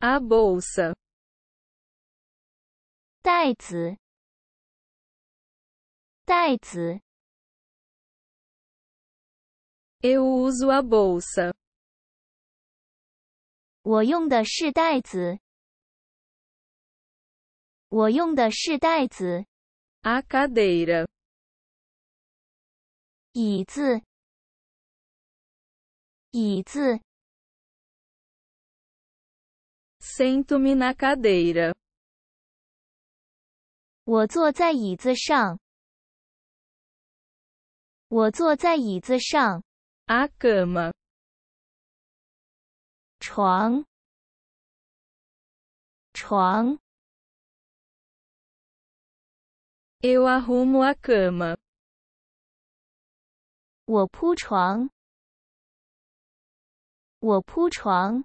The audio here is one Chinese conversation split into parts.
A bolsa. Eu uso a bolsa. A cadeira. 椅子，椅子。我坐在椅子上。我坐在椅子上。阿 m a 床。床。Eu arrumo a cama。我铺床。我铺床。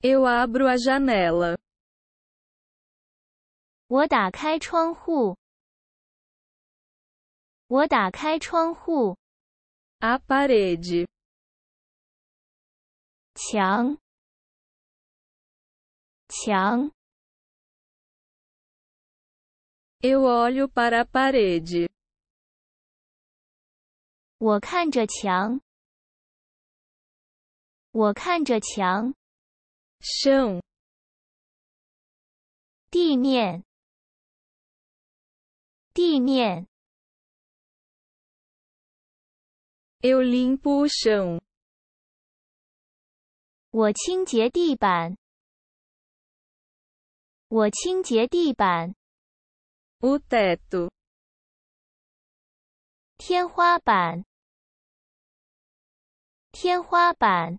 Eu abro a janela. 我打开窗户。我打开窗户。A parede. olho para a parede. 我看着墙。我看着墙。shoon 地面地面 u limbo shoon 我清洁地板我清洁地板 u tetu 天花板天花板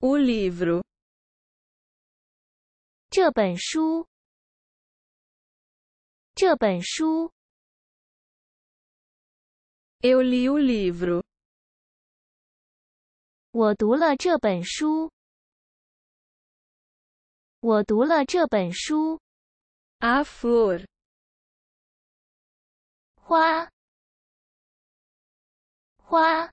O livro，这本书，这本书。Eu li o livro，我读了这本书，我读了这本书。A flor，花，花。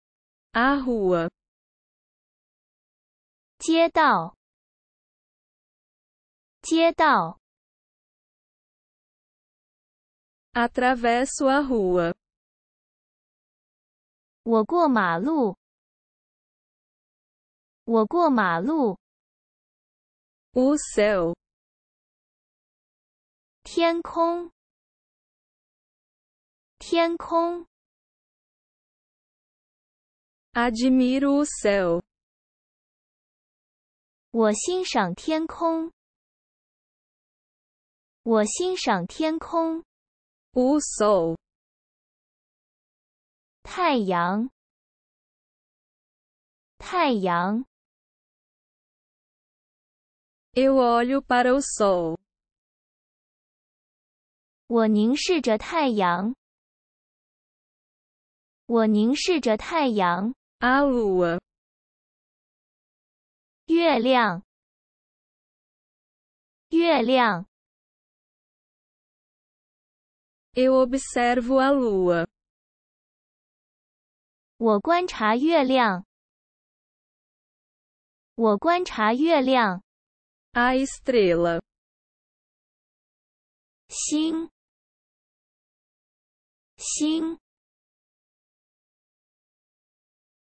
a 阿胡 a 街道，街道。atravesso a rua，我过马路，我过马路。o céu，天空，天空。我欣赏天空。我欣赏天空。O sol。太阳。太阳。Eu olho para o sol。我凝视着太阳。我凝视着太阳。a 啊呜！月亮，月亮。Eu observo a lua。我观察月亮。我观察月亮。A estrela。星，星。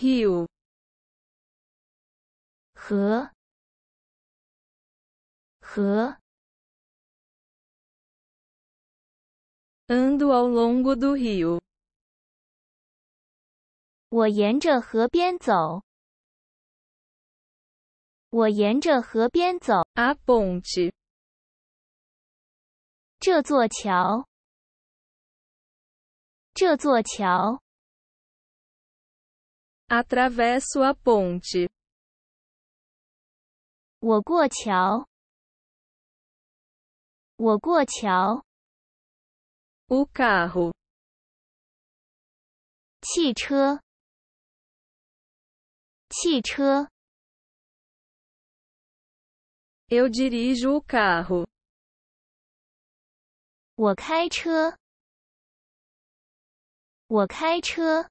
Rio 和和，ando ao longo do rio。我沿着河边走。我沿着河边走。A ponte。这座桥。这座桥。Atravesso a ponte. 我过桥。我过桥。O carro. eu dirijo o carro. 我开车。我开车。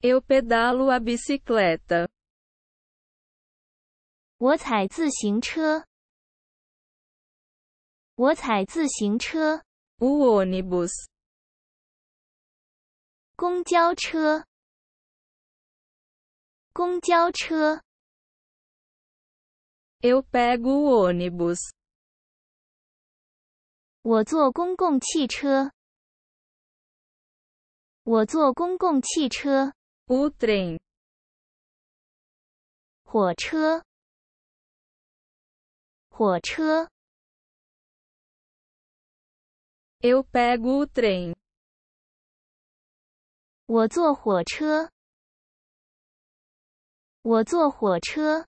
我踩自行车。我踩自行车。O ônibus。公交车。公交车。Eu pego ônibus。我坐公共汽车。我坐公共汽车。U train，火车，火车。Eu pego o train，我坐火车，我坐火车。